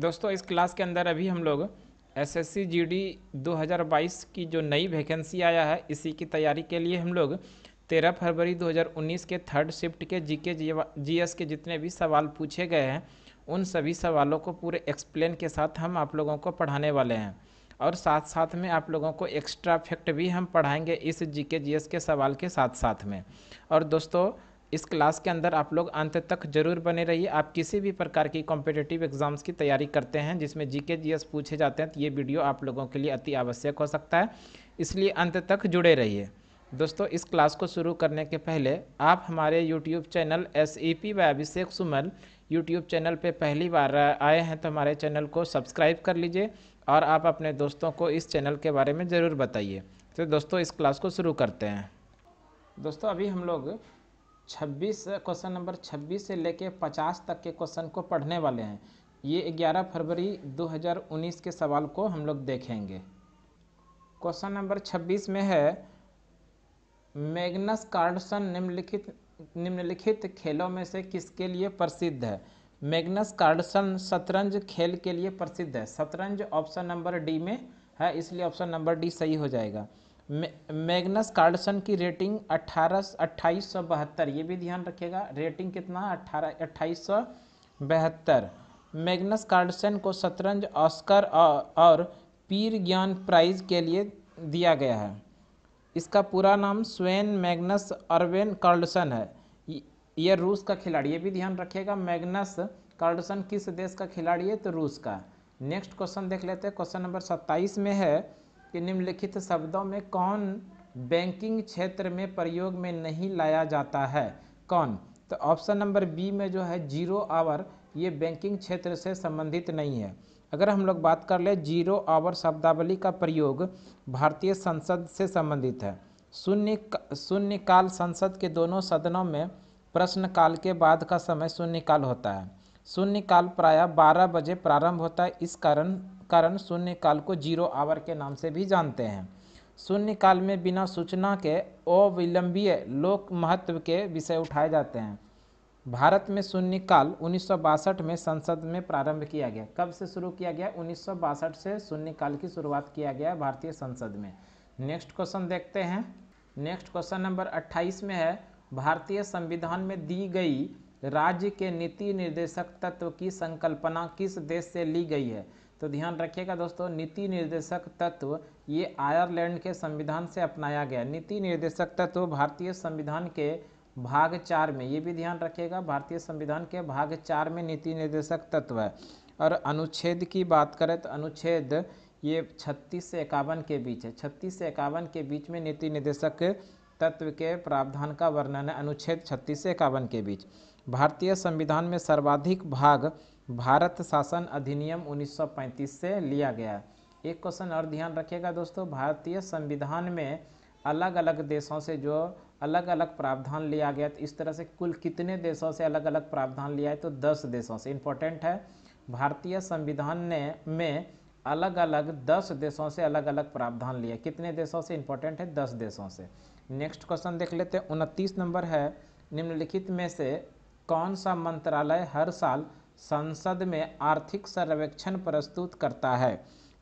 दोस्तों इस क्लास के अंदर अभी हम लोग एसएससी जीडी 2022 की जो नई वैकेंसी आया है इसी की तैयारी के लिए हम लोग 13 फरवरी 2019 के थर्ड शिफ्ट के जीके जीएस के जितने भी सवाल पूछे गए हैं उन सभी सवालों को पूरे एक्सप्लेन के साथ हम आप लोगों को पढ़ाने वाले हैं और साथ साथ में आप लोगों को एक्स्ट्रा फैक्ट भी हम पढ़ाएंगे इस जी एस के सवाल के साथ साथ में और दोस्तों इस क्लास के अंदर आप लोग अंत तक जरूर बने रहिए आप किसी भी प्रकार की कॉम्पिटेटिव एग्जाम्स की तैयारी करते हैं जिसमें जी के जी एस पूछे जाते हैं तो ये वीडियो आप लोगों के लिए अति आवश्यक हो सकता है इसलिए अंत तक जुड़े रहिए दोस्तों इस क्लास को शुरू करने के पहले आप हमारे YouTube channel S E P व अभिषेक सुमन यूट्यूब चैनल पे पहली बार आए हैं तो हमारे चैनल को सब्सक्राइब कर लीजिए और आप अपने दोस्तों को इस चैनल के बारे में ज़रूर बताइए तो दोस्तों इस क्लास को शुरू करते हैं दोस्तों अभी हम लोग छब्बीस क्वेश्चन नंबर छब्बीस से लेके पचास तक के क्वेश्चन को पढ़ने वाले हैं ये ग्यारह फरवरी 2019 के सवाल को हम लोग देखेंगे क्वेश्चन नंबर छब्बीस में है मैग्नस कार्डसन निम्नलिखित निम्नलिखित खेलों में से किसके लिए प्रसिद्ध है मैग्नस कार्डसन शतरंज खेल के लिए प्रसिद्ध है शतरंज ऑप्शन नंबर डी में है इसलिए ऑप्शन नंबर डी सही हो जाएगा मैग्नस कार्डसन की रेटिंग अट्ठारह अट्ठाईस सौ बहत्तर ये भी ध्यान रखिएगा रेटिंग कितना अट्ठारह अट्ठाईस सौ बहत्तर मैग्नस कार्डसन को शतरंज ऑस्कर और पीर ज्ञान प्राइज के लिए दिया गया है इसका पूरा नाम स्वेन मैग्नस अरवेन कार्लसन है यह रूस का खिलाड़ी ये भी ध्यान रखिएगा मैग्नस कार्लसन किस देश का खिलाड़ी है तो रूस का नेक्स्ट क्वेश्चन देख लेते हैं क्वेश्चन नंबर सत्ताईस में है कि निम्नलिखित शब्दों में कौन बैंकिंग क्षेत्र में प्रयोग में नहीं लाया जाता है कौन तो ऑप्शन नंबर बी में जो है जीरो आवर ये बैंकिंग क्षेत्र से संबंधित नहीं है अगर हम लोग बात कर ले जीरो आवर शब्दावली का प्रयोग भारतीय संसद से संबंधित है शून्य शून्यकाल संसद के दोनों सदनों में प्रश्नकाल के बाद का समय शून्यकाल होता है शून्यकाल प्रायः 12 बजे प्रारंभ होता है इस कारण कारण शून्य काल को जीरो आवर के नाम से भी जानते हैं शून्य काल में बिना सूचना के अविलंबीय लोक महत्व के विषय उठाए जाते हैं भारत में शून्य काल उन्नीस में संसद में प्रारंभ किया गया कब से शुरू किया गया उन्नीस से शून्य काल की शुरुआत किया गया भारतीय संसद में नेक्स्ट क्वेश्चन देखते हैं नेक्स्ट क्वेश्चन नंबर 28 में है भारतीय संविधान में दी गई राज्य के नीति निर्देशक तत्व की संकल्पना किस देश से ली गई है तो ध्यान रखिएगा दोस्तों नीति निर्देशक तत्व ये आयरलैंड के संविधान से अपनाया गया नीति निर्देशक तत्व भारतीय संविधान के भाग चार में ये भी ध्यान रखिएगा भारतीय संविधान के भाग चार में नीति निर्देशक तत्व है और अनुच्छेद की बात करें तो अनुच्छेद ये छत्तीस से इक्यावन के बीच है छत्तीस से इक्यावन के बीच में नीति निर्देशक तत्व के प्रावधान का वर्णन है अनुच्छेद छत्तीस से इक्यावन के बीच भारतीय संविधान में सर्वाधिक भाग भारत शासन अधिनियम 1935 से लिया गया एक क्वेश्चन और ध्यान रखिएगा दोस्तों भारतीय संविधान में अलग अलग देशों से जो अलग अलग प्रावधान लिया गया तो इस तरह से कुल कितने देशों से अलग अलग प्रावधान लिया है तो दस देशों से इम्पोर्टेंट है भारतीय संविधान ने में अलग अलग दस देशों से अलग अलग प्रावधान लिया कितने देशों से इम्पोर्टेंट है दस देशों से नेक्स्ट क्वेश्चन देख लेते हैं उनतीस नंबर है निम्नलिखित में से कौन सा मंत्रालय हर साल संसद में आर्थिक सर्वेक्षण प्रस्तुत करता है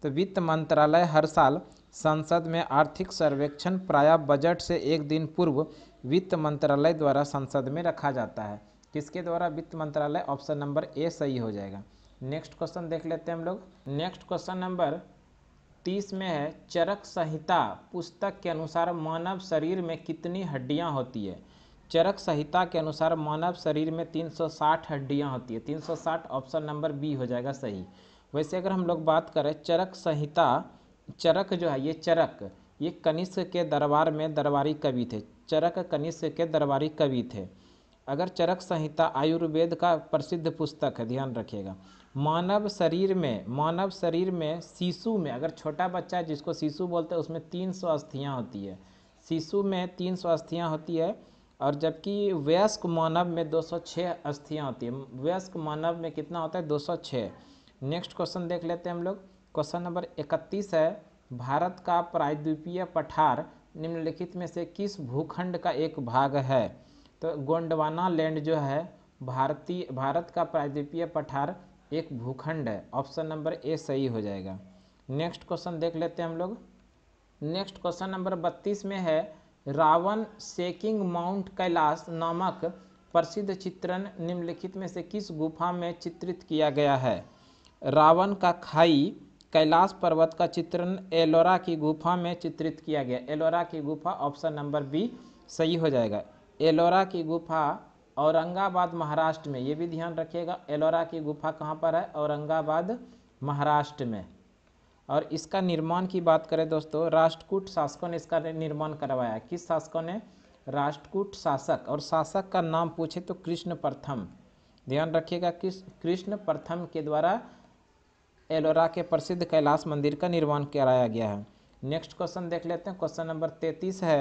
तो वित्त मंत्रालय हर साल संसद में आर्थिक सर्वेक्षण प्राय बजट से एक दिन पूर्व वित्त मंत्रालय द्वारा संसद में रखा जाता है किसके द्वारा वित्त मंत्रालय ऑप्शन नंबर ए सही हो जाएगा नेक्स्ट क्वेश्चन देख लेते हैं हम लोग नेक्स्ट क्वेश्चन नंबर तीस में है चरक संहिता पुस्तक के अनुसार मानव शरीर में कितनी हड्डियां होती है चरक संहिता के अनुसार मानव शरीर में 360 हड्डियां होती है 360 ऑप्शन नंबर बी हो जाएगा सही वैसे अगर हम लोग बात करें चरक संहिता चरक जो है ये चरक ये कनिष्क के दरबार में दरबारी कवि थे चरक कनिष्क के दरबारी कवि थे अगर चरक संहिता आयुर्वेद का प्रसिद्ध पुस्तक है ध्यान रखिएगा मानव शरीर में मानव शरीर में शिशु में अगर छोटा बच्चा जिसको शिशु बोलते हैं उसमें तीन सौ अस्थियाँ होती है शिशु में तीन सौ अस्थियाँ होती है और जबकि वयस्क मानव में 206 अस्थियाँ होती हैं वयस्क मानव में कितना होता है 206 नेक्स्ट क्वेश्चन देख लेते हैं हम लोग क्वेश्चन नंबर 31 है भारत का प्रायद्वीपीय पठार निम्नलिखित में से किस भूखंड का एक भाग है तो गोंडवाना लैंड जो है भारतीय भारत का प्रायद्वीपीय पठार एक भूखंड है ऑप्शन नंबर ए सही हो जाएगा नेक्स्ट क्वेश्चन देख लेते हैं हम लोग नेक्स्ट क्वेश्चन नंबर बत्तीस में है रावण सेकिंग माउंट कैलाश नामक प्रसिद्ध चित्रण निम्नलिखित में से किस गुफा में चित्रित किया गया है रावण का खाई कैलाश पर्वत का चित्रण एलोरा की गुफा में चित्रित किया गया एलोरा की गुफा ऑप्शन नंबर बी सही हो जाएगा एलोरा की गुफा औरंगाबाद महाराष्ट्र में ये भी ध्यान रखिएगा एलोरा की गुफा कहाँ पर है औरंगाबाद महाराष्ट्र में और इसका निर्माण की बात करें दोस्तों राष्ट्रकूट शासकों ने इसका निर्माण करवाया किस शासकों ने राष्ट्रकूट शासक और शासक का नाम पूछे तो कृष्ण प्रथम ध्यान रखिएगा किस कृष्ण प्रथम के द्वारा एलोरा के प्रसिद्ध कैलाश मंदिर का निर्माण कराया गया है नेक्स्ट क्वेश्चन देख लेते हैं क्वेश्चन नंबर तैंतीस है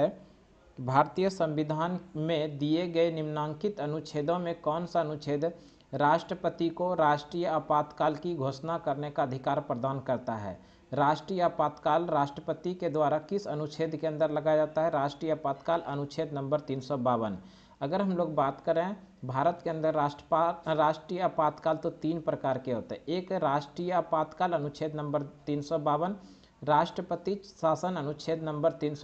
भारतीय संविधान में दिए गए निम्नांकित अनुच्छेदों में कौन सा अनुच्छेद राष्ट्रपति को राष्ट्रीय आपातकाल की घोषणा करने का अधिकार प्रदान करता है राष्ट्रीय आपातकाल राष्ट्रपति के द्वारा किस अनुच्छेद के अंदर लगाया जाता है राष्ट्रीय आपातकाल अनुच्छेद नंबर तीन अगर हम लोग बात करें भारत के अंदर राष्ट्रपात राष्ट्रीय आपातकाल तो तीन प्रकार के होते हैं एक राष्ट्रीय आपातकाल अनुच्छेद नंबर तीन राष्ट्रपति शासन अनुच्छेद नंबर तीन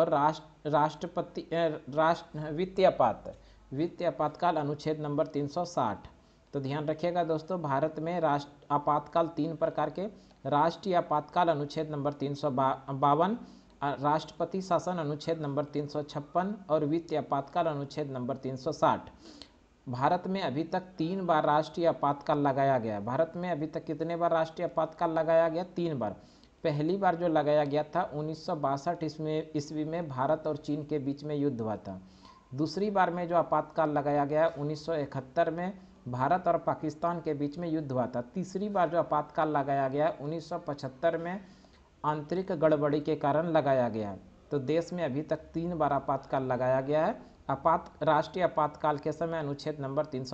और राष्ट्र राष्ट्रपति राष्ट्र वित्तीय आपात वित्तीय आपातकाल अनुच्छेद नंबर 360 तो ध्यान रखिएगा दोस्तों भारत में राष्ट्र आपातकाल तीन प्रकार के राष्ट्रीय आपातकाल अनुच्छेद नंबर तीन सौ बावन राष्ट्रपति शासन अनुच्छेद नंबर तीन सौ छप्पन और वित्तीय आपातकाल अनुच्छेद नंबर तीन सौ साठ भारत में अभी तक तीन बार राष्ट्रीय आपातकाल लगाया गया भारत में अभी तक कितने बार राष्ट्रीय आपातकाल लगाया गया तीन बार पहली बार जो लगाया गया था उन्नीस सौ बासठ ईस्वी में भारत और चीन के बीच में युद्ध हुआ था दूसरी बार में जो आपातकाल लगाया गया इकहत्तर में भारत और पाकिस्तान के बीच में युद्ध हुआ था तीसरी बार जो आपातकाल लगाया गया है उन्नीस में आंतरिक गड़बड़ी के कारण लगाया गया है तो देश में अभी तक तीन बार आपातकाल लगाया गया है आपात राष्ट्रीय आपातकाल के समय अनुच्छेद नंबर तीन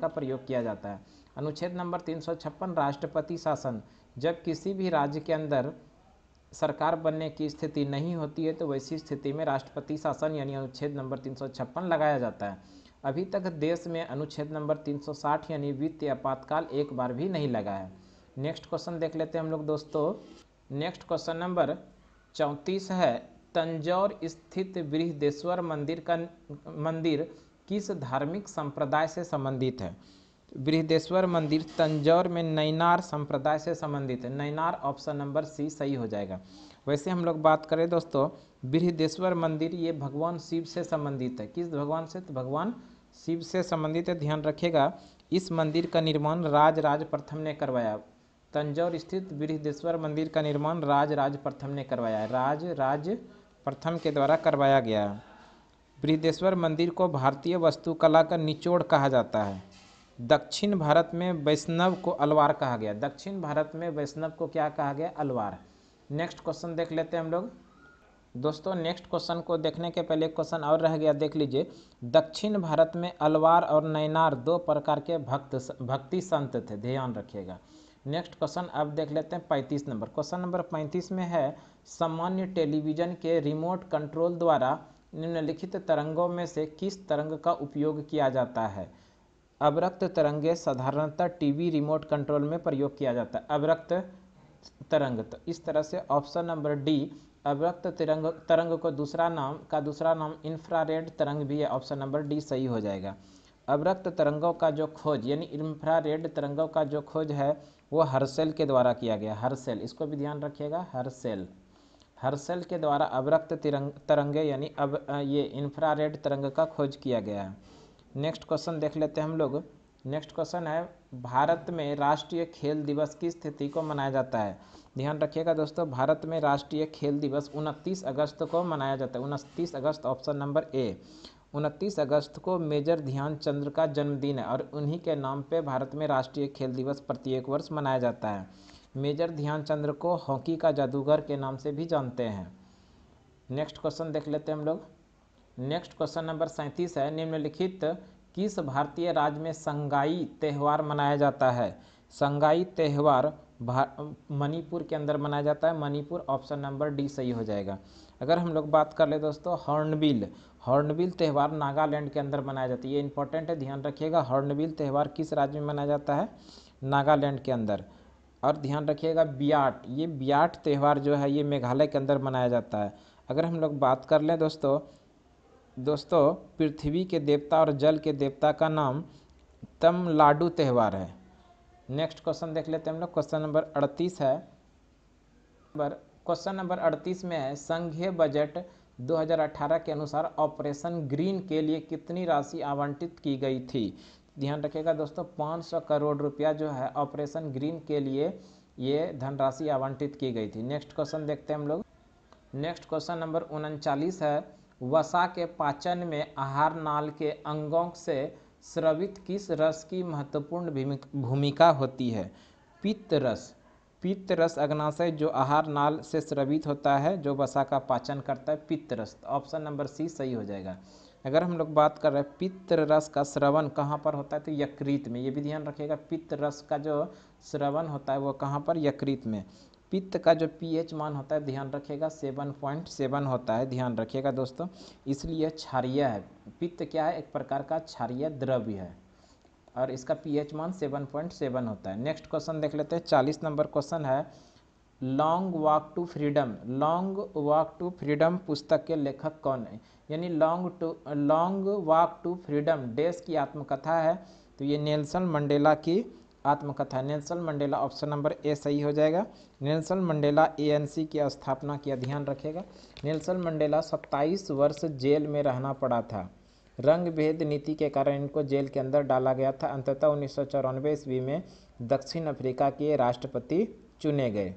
का प्रयोग किया जाता है अनुच्छेद नंबर तीन राष्ट्रपति शासन जब किसी भी राज्य के अंदर सरकार बनने की स्थिति नहीं होती है तो वैसी स्थिति में राष्ट्रपति शासन यानी अनुच्छेद नंबर तीन लगाया जाता है अभी तक देश में अनुच्छेद नंबर 360 यानी वित्तीय आपातकाल एक बार भी नहीं लगा है नेक्स्ट क्वेश्चन देख लेते हैं हम लोग दोस्तों नेक्स्ट क्वेश्चन नंबर चौंतीस है तंजौर स्थित बृहदेश्वर मंदिर का मंदिर किस धार्मिक संप्रदाय से संबंधित है बृहदेश्वर मंदिर तंजौर में नैनार संप्रदाय से संबंधित है नैनार ऑप्शन नंबर सी सही हो जाएगा वैसे हम लोग बात करें दोस्तों बृहदेश्वर मंदिर ये भगवान शिव से संबंधित है किस भगवान से तो भगवान शिव से संबंधित है ध्यान रखेगा इस मंदिर का निर्माण राज राज प्रथम ने करवाया तंजौर स्थित बृहदेश्वर मंदिर का निर्माण राज राज प्रथम ने करवाया राज राज प्रथम के द्वारा करवाया गया बृहदेश्वर मंदिर को भारतीय वस्तुकला का निचोड़ कहा जाता है दक्षिण भारत में वैष्णव को अलवार कहा गया दक्षिण भारत में वैष्णव को क्या कहा गया अलवार नेक्स्ट क्वेश्चन देख लेते हैं हम लोग दोस्तों नेक्स्ट क्वेश्चन को देखने के पहले क्वेश्चन और रह गया देख लीजिए दक्षिण भारत में अलवार और नैनार दो प्रकार के भक्त भक्ति संत थे ध्यान रखिएगा नेक्स्ट क्वेश्चन अब देख लेते हैं पैंतीस नंबर क्वेश्चन नंबर पैंतीस में है सामान्य टेलीविजन के रिमोट कंट्रोल द्वारा निम्नलिखित तरंगों में से किस तरंग का उपयोग किया जाता है अवरक्त तरंगे साधारणतः टीवी रिमोट कंट्रोल में प्रयोग किया जाता है अवरक्त तरंग तो इस तरह से ऑप्शन नंबर डी अव्यक्त तिरंग तरंग को दूसरा नाम का दूसरा नाम इंफ्रारेड तरंग भी है ऑप्शन नंबर डी सही हो जाएगा अव्यक्त तरंगों का जो खोज यानी इंफ्रारेड तरंगों का जो खोज है वो हर्सेल के द्वारा किया गया हर्सेल इसको भी ध्यान रखिएगा हर्सेल हर्सेल के द्वारा अवरक्त तिरंग तरंगे यानी अब ये इंफ्रारेड तरंग का खोज किया गया है नेक्स्ट क्वेश्चन देख लेते हैं हम लोग नेक्स्ट क्वेश्चन है भारत में राष्ट्रीय खेल दिवस की स्थिति को मनाया जाता है ध्यान रखिएगा दोस्तों भारत में राष्ट्रीय खेल दिवस उनतीस अगस्त को मनाया जाता है उनतीस अगस्त ऑप्शन नंबर ए उनतीस अगस्त को मेजर ध्यानचंद्र का जन्मदिन है और उन्हीं के नाम पे भारत में राष्ट्रीय खेल दिवस प्रत्येक वर्ष मनाया जाता है मेजर ध्यानचंद्र को हॉकी का जादूगर के नाम से भी जानते हैं नेक्स्ट क्वेश्चन देख लेते हैं हम लोग नेक्स्ट क्वेश्चन नंबर सैंतीस है निम्नलिखित किस भारतीय राज्य में संगाई त्यौहार मनाया जाता है संगाई त्यौहार मणिपुर के अंदर मनाया जाता है मणिपुर ऑप्शन नंबर डी सही हो जाएगा अगर हम लोग बात कर ले दोस्तों हॉर्नबिल हॉर्नबिल त्यौहार नागालैंड के अंदर मनाया जाता है ये इंपॉर्टेंट है ध्यान रखिएगा हॉर्नबिल त्यौहार किस राज्य में मनाया जाता है नागालैंड के अंदर और ध्यान रखिएगा बियाट ये बियाट त्यौहार जो है ये मेघालय के अंदर मनाया जाता है अगर हम लोग बात कर लें दोस्तों दोस्तों पृथ्वी के देवता और जल के देवता का नाम तमलाडु त्यौहार है नेक्स्ट क्वेश्चन देख लेते हैं हम लोग क्वेश्चन नंबर अड़तीस है नंबर क्वेश्चन नंबर अड़तीस में है संघीय बजट 2018 के अनुसार ऑपरेशन ग्रीन के लिए कितनी राशि आवंटित की गई थी ध्यान रखिएगा दोस्तों 500 करोड़ रुपया जो है ऑपरेशन ग्रीन के लिए ये धनराशि आवंटित की गई थी नेक्स्ट क्वेश्चन देखते हैं हम लोग नेक्स्ट क्वेश्चन नंबर उनचालीस है वसा के पाचन में आहार नाल के अंगों से स्रवित किस रस की महत्वपूर्ण भूमिका होती है पित्त रस पित्त रस अग्नाशय जो आहार नाल से स्रवित होता है जो वसा का पाचन करता है पित्त रस ऑप्शन नंबर सी सही हो जाएगा अगर हम लोग बात कर रहे हैं पित्त रस का श्रवण कहाँ पर होता है तो यकृत में ये भी ध्यान रखिएगा पित्त रस का जो श्रवण होता है वो कहाँ पर यकृत में पित्त का जो पीएच मान होता है ध्यान रखिएगा सेवन होता है ध्यान रखिएगा दोस्तों इसलिए क्षारिय है पित्त क्या है एक प्रकार का क्षारिय द्रव्य है और इसका पीएच मान सेवन पॉइंट सेवन होता है नेक्स्ट क्वेश्चन देख लेते हैं चालीस नंबर क्वेश्चन है long walk to freedom long walk to freedom पुस्तक के लेखक कौन है यानी long to long walk to freedom डेस की आत्मकथा है तो ये नेल्सन मंडेला की आत्मकथा Nelson Mandela option number A सही हो जाएगा नेल्सन मंडेला एएनसी की स्थापना का ध्यान रखेगा नेल्सन मंडेला 27 वर्ष जेल में रहना पड़ा था रंग भेद नीति के कारण इनको जेल के अंदर डाला गया था अंततः उन्नीस सौ चौरानवे ईस्वी में दक्षिण अफ्रीका के राष्ट्रपति चुने गए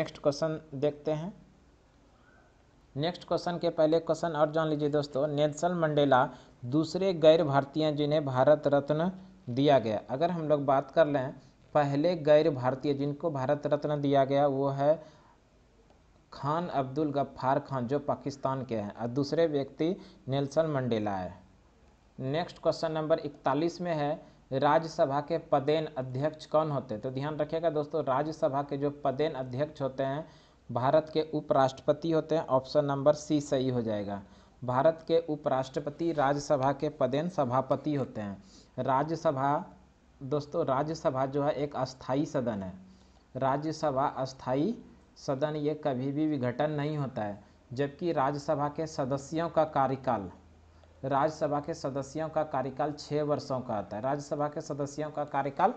नेक्स्ट क्वेश्चन देखते हैं नेक्स्ट क्वेश्चन के पहले क्वेश्चन और जान लीजिए दोस्तों नेल्सन मंडेला दूसरे गैर भारतीय जिन्हें भारत रत्न दिया गया अगर हम लोग बात कर लें पहले गैर भारतीय जिनको भारत रत्न दिया गया वो है खान अब्दुल गफ्फार खान जो पाकिस्तान के हैं और दूसरे व्यक्ति नेल्सन मंडेला है नेक्स्ट क्वेश्चन नंबर इकतालीस में है राज्यसभा के पदेन अध्यक्ष कौन होते हैं तो ध्यान रखिएगा दोस्तों राज्यसभा के जो पदेन अध्यक्ष होते हैं भारत के उपराष्ट्रपति होते हैं ऑप्शन नंबर सी सही हो जाएगा भारत के उपराष्ट्रपति राज्यसभा के पदेन सभापति होते हैं राज्यसभा दोस्तों राज्यसभा जो है एक अस्थाई सदन है राज्यसभा अस्थाई सदन ये कभी भी विघटन नहीं होता है जबकि राज्यसभा के सदस्यों का कार्यकाल राज्यसभा के सदस्यों का कार्यकाल छः वर्षों का होता है राज्यसभा के सदस्यों का कार्यकाल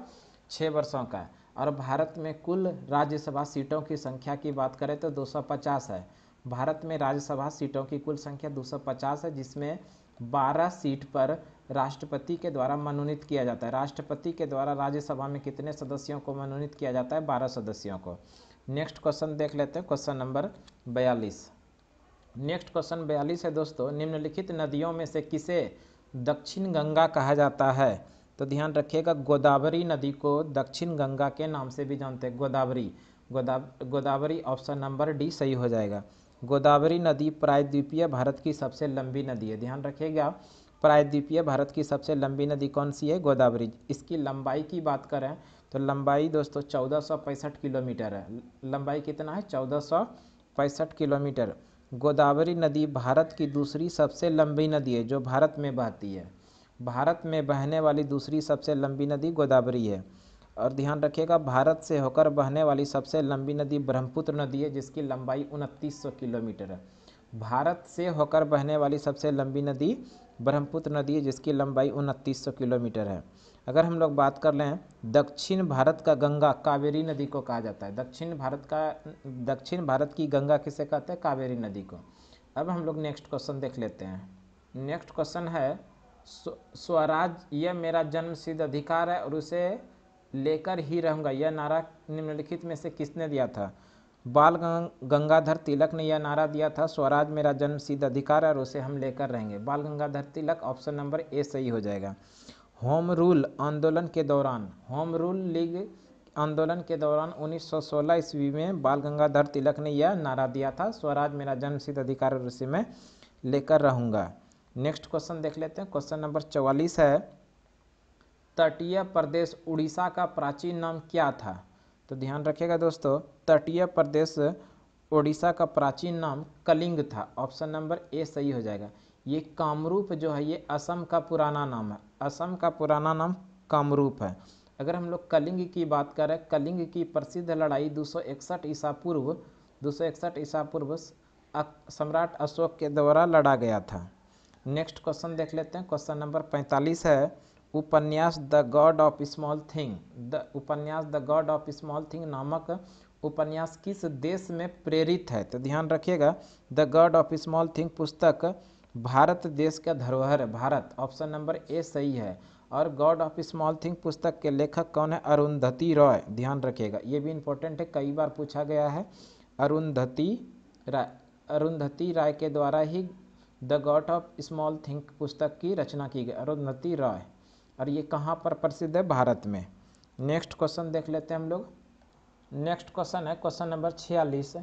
छः वर्षों का है और भारत में कुल राज्यसभा सीटों की संख्या की बात करें तो 250 है भारत में राज्यसभा सीटों की कुल संख्या 250 है जिसमें 12 सीट पर राष्ट्रपति के द्वारा मनोनीत किया जाता है राष्ट्रपति के द्वारा राज्यसभा में कितने सदस्यों को मनोनीत किया जाता है 12 सदस्यों को नेक्स्ट क्वेश्चन देख लेते हैं क्वेश्चन नंबर बयालीस नेक्स्ट क्वेश्चन बयालीस है दोस्तों निम्नलिखित नदियों में से किसे दक्षिण गंगा कहा जाता है तो ध्यान रखिएगा गोदावरी नदी को दक्षिण गंगा के नाम से भी जानते हैं Godavari Goda Godavari option number D सही हो जाएगा गोदावरी नदी प्रायद्वीपीय भारत की सबसे लंबी नदी है ध्यान रखिएगा प्रायद्वीपीय भारत की सबसे लंबी नदी कौन सी है गोदावरी इसकी लंबाई की बात करें तो लंबाई दोस्तों चौदह किलोमीटर है लंबाई कितना है चौदह किलोमीटर गोदावरी नदी भारत की दूसरी सबसे लंबी नदी है जो भारत में बहती है भारत में बहने वाली दूसरी सबसे लंबी नदी गोदावरी है और ध्यान रखिएगा भारत से होकर बहने वाली सबसे लंबी नदी ब्रह्मपुत्र नदी है जिसकी लंबाई उनतीस किलोमीटर है भारत से होकर बहने वाली सबसे लंबी नदी ब्रह्मपुत्र नदी है जिसकी लंबाई उनतीस किलोमीटर है अगर हम लोग बात कर लें दक्षिण भारत का गंगा कावेरी नदी को कहा जाता है दक्षिण भारत का दक्षिण भारत की गंगा किसे कहते हैं कावेरी नदी को अब हम लोग नेक्स्ट क्वेश्चन देख लेते हैं नेक्स्ट क्वेश्चन है स्वराज यह मेरा जन्मसिद्ध अधिकार है और उसे लेकर ही रहूँगा यह नारा निम्नलिखित में से किसने दिया था बाल गंगाधर तिलक ने यह नारा दिया था स्वराज मेरा जन्म सिद्ध अधिकार और उसे हम लेकर रहेंगे Bal Gangadhar Tilak option number A सही हो जाएगा होम रूल आंदोलन के दौरान होम रूल लीग आंदोलन के दौरान 1916 ईस्वी में बाल गंगाधर तिलक ने यह नारा दिया था स्वराज मेरा जन्म सिद्ध अधिकार और उसे मैं लेकर रहूँगा नेक्स्ट क्वेश्चन देख लेते हैं क्वेश्चन नंबर चौवालीस है तटीय प्रदेश उड़ीसा का प्राचीन नाम क्या था तो ध्यान रखिएगा दोस्तों तटीय प्रदेश उड़ीसा का प्राचीन नाम कलिंग था ऑप्शन नंबर ए सही हो जाएगा ये कामरूप जो है ये असम का पुराना नाम है असम का पुराना नाम कामरूप है अगर हम लोग कलिंग की बात करें कलिंग की प्रसिद्ध लड़ाई दो सौ इकसठ ईसा पूर्व दो सौ इकसठ ईसा पूर्व सम्राट अशोक के द्वारा लड़ा गया था नेक्स्ट क्वेश्चन देख लेते हैं क्वेश्चन नंबर पैंतालीस है उपन्यास the God of small thing the उपन्यास the God of small thing नामक उपन्यास किस देश में प्रेरित है तो ध्यान रखिएगा the God of small Thing पुस्तक भारत देश का धरोहर है भारत ऑप्शन नंबर ए सही है और गॉड ऑफ स्मॉल थिंग पुस्तक के लेखक कौन है अरुंधति रॉय ध्यान रखिएगा ये भी इम्पोर्टेंट है कई बार पूछा गया है अरुंधति राय अरुंधति राय के द्वारा ही the God of small Thing पुस्तक की रचना की गई अरुंधति रॉय और ये कहाँ पर प्रसिद्ध है भारत में नेक्स्ट क्वेश्चन देख लेते हैं हम लोग नेक्स्ट क्वेश्चन है क्वेश्चन नंबर छियालीस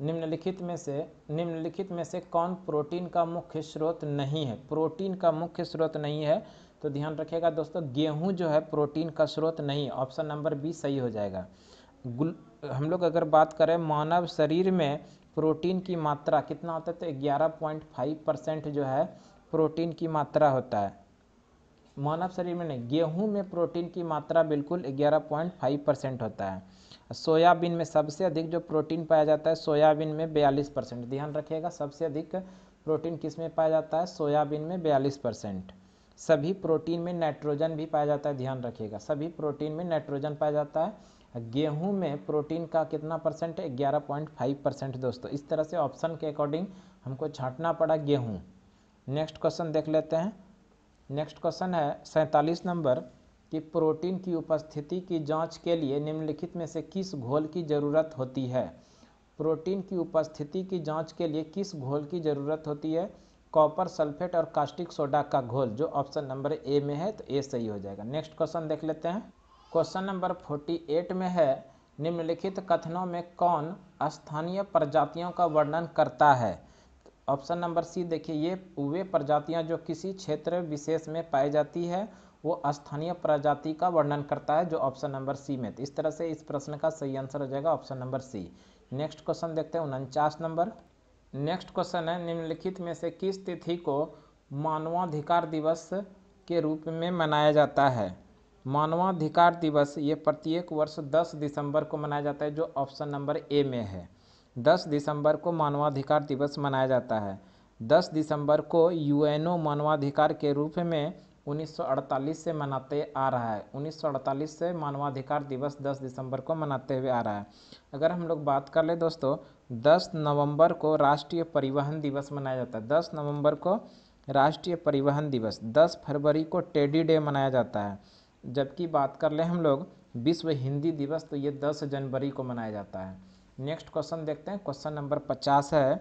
निम्नलिखित में से निम्नलिखित में से कौन प्रोटीन का मुख्य स्रोत नहीं है प्रोटीन का मुख्य स्रोत नहीं है तो ध्यान रखिएगा दोस्तों गेहूं जो है प्रोटीन का स्रोत नहीं ऑप्शन नंबर बी सही हो जाएगा हम लोग अगर बात करें मानव शरीर में प्रोटीन की मात्रा कितना होता है तो ग्यारह पॉइंट फाइव परसेंट जो है प्रोटीन की मात्रा होता है मानव शरीर में नहीं गेहूं में प्रोटीन की मात्रा बिल्कुल 11.5 परसेंट होता है सोयाबीन में सबसे अधिक जो प्रोटीन पाया जाता है सोयाबीन में 42 परसेंट ध्यान रखिएगा सबसे अधिक प्रोटीन किस में पाया जाता है सोयाबीन में 42 परसेंट सभी प्रोटीन में नाइट्रोजन भी पाया जाता है ध्यान रखिएगा सभी प्रोटीन में नाइट्रोजन पाया जाता है गेहूं में प्रोटीन का कितना परसेंट है फाइव परसेंट दोस्तों इस तरह से ऑप्शन के अकॉर्डिंग हमको छाँटना पड़ा गेहूँ नेक्स्ट क्वेश्चन देख लेते हैं नेक्स्ट क्वेश्चन है सैंतालीस नंबर कि प्रोटीन की उपस्थिति की जांच के लिए निम्नलिखित में से किस घोल की ज़रूरत होती है प्रोटीन की उपस्थिति की जांच के लिए किस घोल की ज़रूरत होती है कॉपर सल्फेट और कास्टिक सोडा का घोल जो ऑप्शन नंबर ए में है तो ए सही हो जाएगा नेक्स्ट क्वेश्चन देख लेते हैं क्वेश्चन नंबर फोर्टी में है निम्नलिखित कथनों में कौन स्थानीय प्रजातियों का वर्णन करता है ऑप्शन नंबर सी देखिए ये वे प्रजातियाँ जो किसी क्षेत्र विशेष में पाई जाती है वो स्थानीय प्रजाति का वर्णन करता है जो ऑप्शन नंबर सी में तो इस तरह से इस प्रश्न का सही आंसर हो जाएगा option number C next question देखते हैं उनचास नंबर नेक्स्ट क्वेश्चन है निम्नलिखित में से किस तिथि को मानवाधिकार दिवस के रूप में मनाया जाता है मानवाधिकार दिवस ये प्रत्येक वर्ष 10 दिसंबर को मनाया जाता है जो ऑप्शन नंबर ए में है 10 दिसंबर को मानवाधिकार दिवस मनाया जाता है 10 दिसंबर को यूएनओ मानवाधिकार के रूप में 1948 से मनाते आ रहा है 1948 से मानवाधिकार दिवस 10 दिसंबर को मनाते हुए आ रहा है अगर हम लोग बात कर ले दोस्तों 10 नवंबर को राष्ट्रीय परिवहन दिवस मनाया जाता है 10 नवंबर को राष्ट्रीय परिवहन दिवस 10 फरवरी को टेडी डे मनाया जाता है जबकि बात कर ले हम लोग विश्व हिंदी दिवस तो ये दस जनवरी को मनाया जाता है नेक्स्ट क्वेश्चन देखते हैं क्वेश्चन नंबर पचास है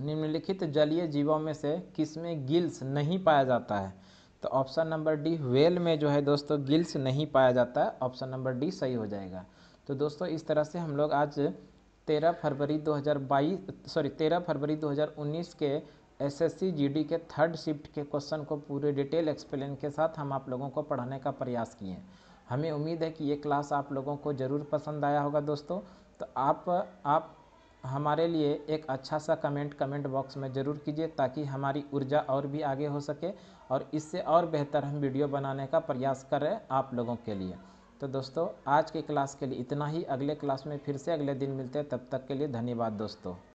निम्नलिखित जलीय जीवों में से किस में गिल्स नहीं पाया जाता है तो ऑप्शन नंबर डी व्हेल में जो है दोस्तों गिल्स नहीं पाया जाता है ऑप्शन नंबर डी सही हो जाएगा तो दोस्तों इस तरह से हम लोग आज तेरह फरवरी 2022 सॉरी तेरह फरवरी 2019 के एसएससी जीडी के थर्ड शिफ्ट के क्वेश्चन को पूरे डिटेल एक्सप्लेन के साथ हम आप लोगों को पढ़ाने का प्रयास किए हमें उम्मीद है कि ये क्लास आप लोगों को ज़रूर पसंद आया होगा दोस्तों तो आप आप हमारे लिए एक अच्छा सा कमेंट कमेंट बॉक्स में ज़रूर कीजिए ताकि हमारी ऊर्जा और भी आगे हो सके और इससे और बेहतर हम वीडियो बनाने का प्रयास करें आप लोगों के लिए तो दोस्तों आज के क्लास के लिए इतना ही अगले क्लास में फिर से अगले दिन मिलते हैं तब तक के लिए धन्यवाद दोस्तों